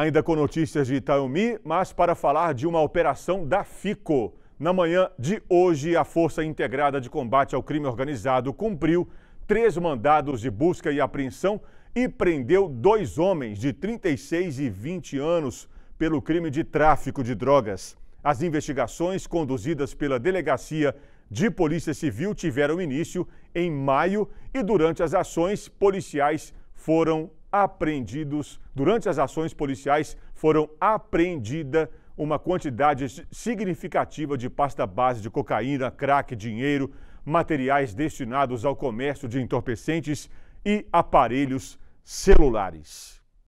Ainda com notícias de Itaumi, mas para falar de uma operação da FICO. Na manhã de hoje, a Força Integrada de Combate ao Crime Organizado cumpriu três mandados de busca e apreensão e prendeu dois homens de 36 e 20 anos pelo crime de tráfico de drogas. As investigações conduzidas pela Delegacia de Polícia Civil tiveram início em maio e, durante as ações, policiais foram apreendidos, durante as ações policiais foram apreendida uma quantidade significativa de pasta base de cocaína, crack, dinheiro, materiais destinados ao comércio de entorpecentes e aparelhos celulares.